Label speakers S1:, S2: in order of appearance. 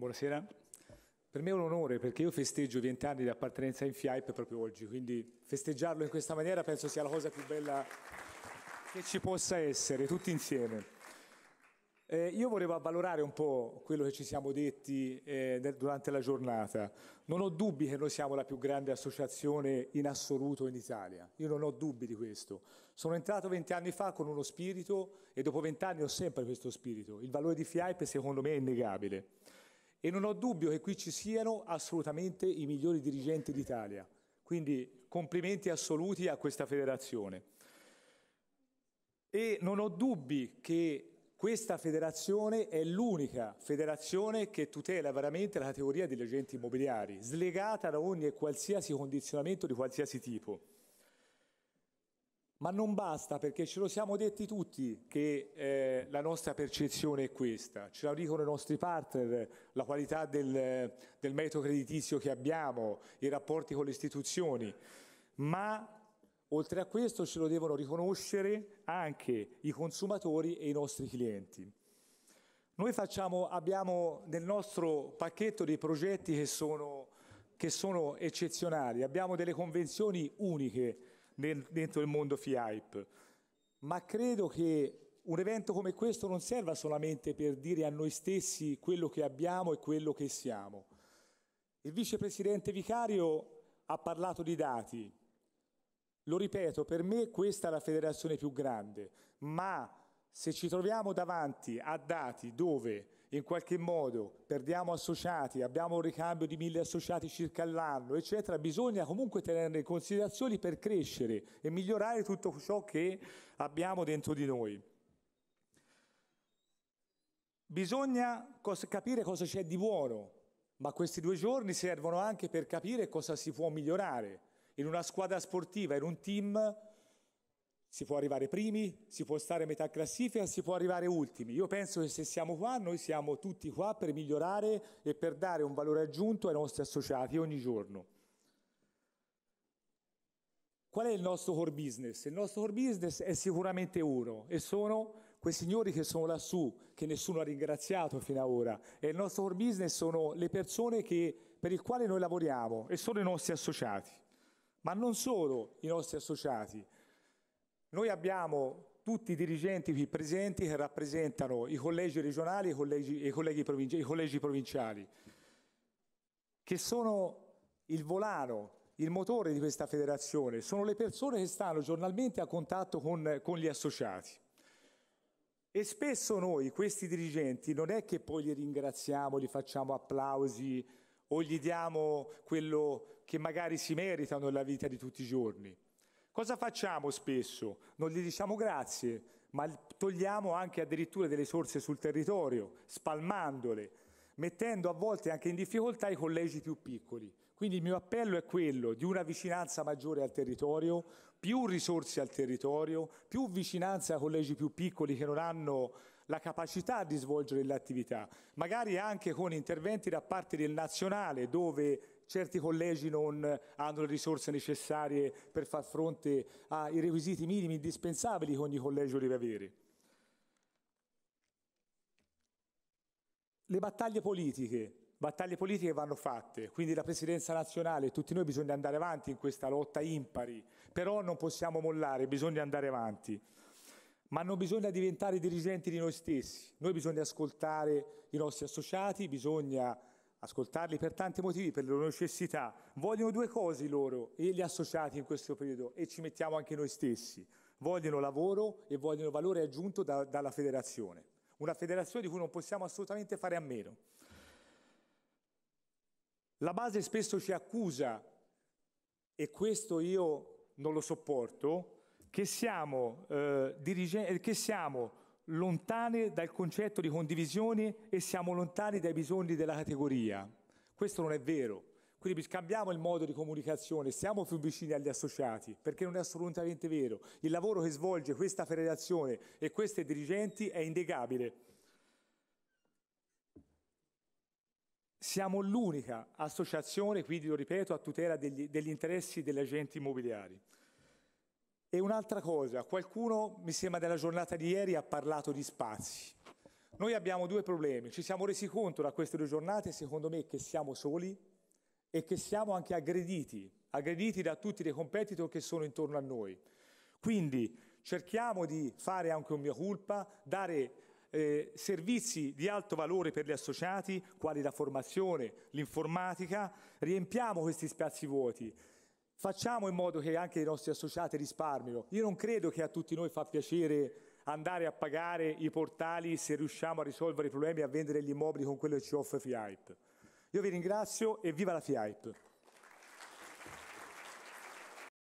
S1: Buonasera. Per me è un onore perché io festeggio i vent'anni di appartenenza in FIAP proprio oggi, quindi festeggiarlo in questa maniera penso sia la cosa più bella che ci possa essere, tutti insieme. Eh, io volevo avvalorare un po' quello che ci siamo detti eh, durante la giornata. Non ho dubbi che noi siamo la più grande associazione in assoluto in Italia, io non ho dubbi di questo. Sono entrato vent'anni fa con uno spirito e dopo vent'anni ho sempre questo spirito. Il valore di FIAP secondo me è innegabile e non ho dubbio che qui ci siano assolutamente i migliori dirigenti d'Italia. Quindi complimenti assoluti a questa federazione. E non ho dubbi che questa federazione è l'unica federazione che tutela veramente la categoria degli agenti immobiliari, slegata da ogni e qualsiasi condizionamento di qualsiasi tipo. Ma non basta perché ce lo siamo detti tutti che eh, la nostra percezione è questa, ce la dicono i nostri partner, la qualità del, del merito creditizio che abbiamo, i rapporti con le istituzioni, ma oltre a questo ce lo devono riconoscere anche i consumatori e i nostri clienti. Noi facciamo, abbiamo nel nostro pacchetto dei progetti che sono, che sono eccezionali, abbiamo delle convenzioni uniche dentro il mondo FIAIP. Ma credo che un evento come questo non serva solamente per dire a noi stessi quello che abbiamo e quello che siamo. Il vicepresidente vicario ha parlato di dati. Lo ripeto, per me questa è la federazione più grande, ma se ci troviamo davanti a dati dove in qualche modo perdiamo associati, abbiamo un ricambio di mille associati circa all'anno, eccetera, bisogna comunque tenere in considerazione per crescere e migliorare tutto ciò che abbiamo dentro di noi. Bisogna cos- capire cosa c'è di buono, ma questi due giorni servono anche per capire cosa si può migliorare. In una squadra sportiva, in un team, si può arrivare primi, si può stare a metà classifica, si può arrivare ultimi. Io penso che se siamo qua, noi siamo tutti qua per migliorare e per dare un valore aggiunto ai nostri associati ogni giorno. Qual è il nostro core business? Il nostro core business è sicuramente uno e sono quei signori che sono lassù, che nessuno ha ringraziato fino ad ora. E il nostro core business sono le persone che, per il quale noi lavoriamo e sono i nostri associati. Ma non solo i nostri associati, noi abbiamo tutti i dirigenti qui presenti che rappresentano i collegi regionali e i collegi, i collegi, provinci, i collegi provinciali, che sono il volano, il motore di questa federazione, sono le persone che stanno giornalmente a contatto con, con gli associati. E spesso noi, questi dirigenti, non è che poi li ringraziamo, li facciamo applausi o gli diamo quello che magari si meritano nella vita di tutti i giorni Cosa facciamo spesso? Non gli diciamo grazie, ma togliamo anche addirittura delle risorse sul territorio, spalmandole, mettendo a volte anche in difficoltà i collegi più piccoli. Quindi il mio appello è quello di una vicinanza maggiore al territorio, più risorse al territorio, più vicinanza a collegi più piccoli che non hanno la capacità di svolgere l'attività, magari anche con interventi da parte del nazionale dove certi collegi non hanno le risorse necessarie per far fronte ai requisiti minimi indispensabili che ogni collegio deve avere. Le battaglie politiche, battaglie politiche vanno fatte, quindi la presidenza nazionale, e tutti noi bisogna andare avanti in questa lotta impari, però non possiamo mollare, bisogna andare avanti. Ma non bisogna diventare dirigenti di noi stessi, noi bisogna ascoltare i nostri associati, bisogna ascoltarli per tanti motivi, per le loro necessità, vogliono due cose loro e gli associati in questo periodo e ci mettiamo anche noi stessi. Vogliono lavoro e vogliono valore aggiunto da, dalla federazione. Una federazione di cui non possiamo assolutamente fare a meno. La base spesso ci accusa, e questo io non lo sopporto, che siamo, eh, che siamo lontane dal concetto di condivisione e siamo lontani dai bisogni della categoria. Questo non è vero. Quindi scambiamo il modo di comunicazione, siamo più vicini agli associati, perché non è assolutamente vero. Il lavoro che svolge questa federazione e queste dirigenti è innegabile. Siamo l'unica associazione, quindi lo ripeto, a tutela degli, degli interessi degli agenti immobiliari. E un'altra cosa, qualcuno mi sembra della giornata di ieri ha parlato di spazi. Noi abbiamo due problemi, ci siamo resi conto da queste due giornate, secondo me, che siamo soli e che siamo anche aggrediti, aggrediti da tutti i competitor che sono intorno a noi. Quindi cerchiamo di fare anche un mio culpa, dare eh, servizi di alto valore per gli associati, quali la formazione, l'informatica, riempiamo questi spazi vuoti Facciamo in modo che anche i nostri associati risparmino. Io non credo che a tutti noi fa piacere andare a pagare i portali se riusciamo a risolvere i problemi e a vendere gli immobili con quello che ci offre FIAIP. Io vi ringrazio e viva la FIAIP!